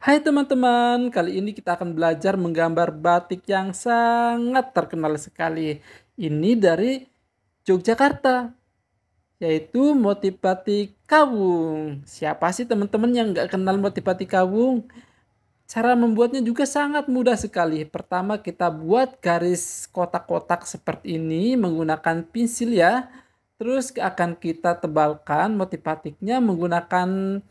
Hai teman-teman, kali ini kita akan belajar menggambar batik yang sangat terkenal sekali. Ini dari Yogyakarta, yaitu motif batik kawung. Siapa sih teman-teman yang nggak kenal motif batik kawung? Cara membuatnya juga sangat mudah sekali. Pertama kita buat garis kotak-kotak seperti ini menggunakan pensil ya. Terus akan kita tebalkan motif batiknya menggunakan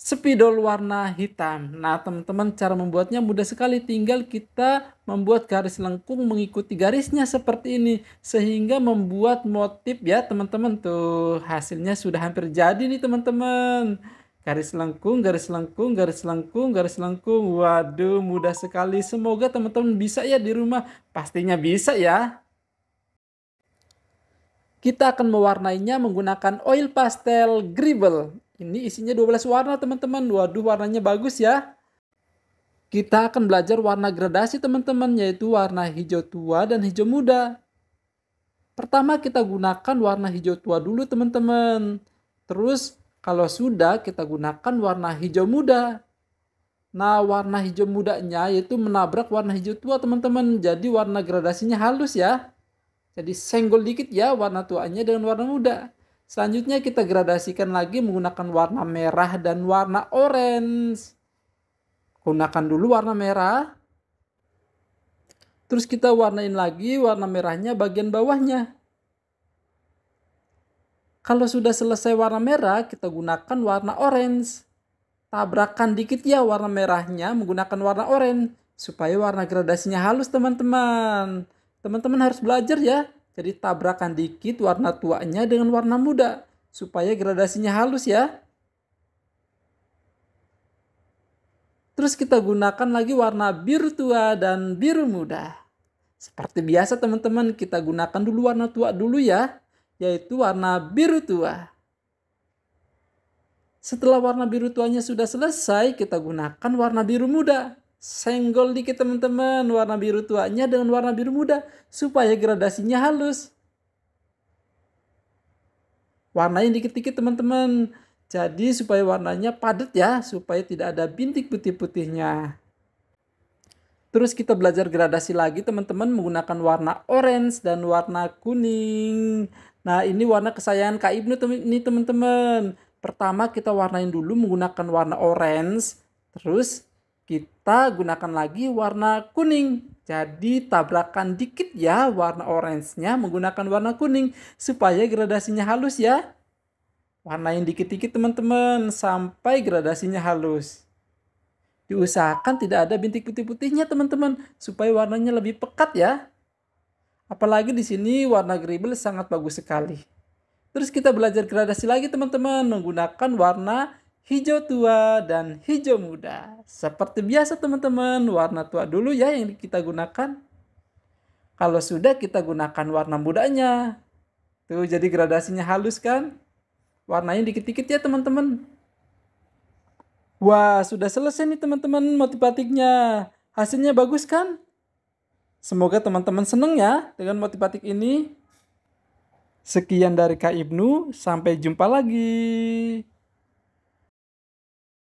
spidol warna hitam. Nah, teman-teman cara membuatnya mudah sekali. Tinggal kita membuat garis lengkung mengikuti garisnya seperti ini sehingga membuat motif ya, teman-teman. Tuh, hasilnya sudah hampir jadi nih, teman-teman. Garis lengkung, garis lengkung, garis lengkung, garis lengkung. Waduh, mudah sekali. Semoga teman-teman bisa ya di rumah. Pastinya bisa ya. Kita akan mewarnainya menggunakan oil pastel Gribble. Ini isinya 12 warna teman-teman. Waduh warnanya bagus ya. Kita akan belajar warna gradasi teman-teman yaitu warna hijau tua dan hijau muda. Pertama kita gunakan warna hijau tua dulu teman-teman. Terus kalau sudah kita gunakan warna hijau muda. Nah, warna hijau mudanya yaitu menabrak warna hijau tua, teman-teman. Jadi warna gradasinya halus ya. Jadi senggol dikit ya warna tuanya dengan warna muda. Selanjutnya kita gradasikan lagi menggunakan warna merah dan warna orange. Gunakan dulu warna merah. Terus kita warnain lagi warna merahnya bagian bawahnya. Kalau sudah selesai warna merah, kita gunakan warna orange. Tabrakan dikit ya warna merahnya menggunakan warna orange. Supaya warna gradasinya halus teman-teman. Teman-teman harus belajar ya jadi tabrakan dikit warna tuanya dengan warna muda supaya gradasinya halus ya. Terus kita gunakan lagi warna biru tua dan biru muda. Seperti biasa teman-teman kita gunakan dulu warna tua dulu ya, yaitu warna biru tua. Setelah warna biru tuanya sudah selesai, kita gunakan warna biru muda senggol dikit teman-teman warna biru tuanya dengan warna biru muda supaya gradasinya halus. Warnanya dikit-dikit teman-teman. Jadi supaya warnanya padat ya, supaya tidak ada bintik putih-putihnya. Terus kita belajar gradasi lagi teman-teman menggunakan warna orange dan warna kuning. Nah ini warna kesayangan Kak Ibnu ini teman-teman. Pertama kita warnain dulu menggunakan warna orange. Terus kita gunakan lagi warna kuning. Jadi tabrakan dikit ya warna orange-nya menggunakan warna kuning supaya gradasinya halus ya. Warnain dikit-dikit teman-teman sampai gradasinya halus. Diusahakan tidak ada bintik putih-putihnya teman-teman supaya warnanya lebih pekat ya. Apalagi di sini warna gribble sangat bagus sekali. Terus kita belajar gradasi lagi teman-teman menggunakan warna hijau tua dan hijau muda. Seperti biasa teman-teman, warna tua dulu ya yang kita gunakan. Kalau sudah kita gunakan warna mudanya. Tuh jadi gradasinya halus kan? Warnanya dikit-dikit ya teman-teman. Wah, sudah selesai nih teman-teman motif batiknya Hasilnya bagus kan? Semoga teman-teman seneng ya dengan motif batik ini. Sekian dari Kak Ibnu, sampai jumpa lagi.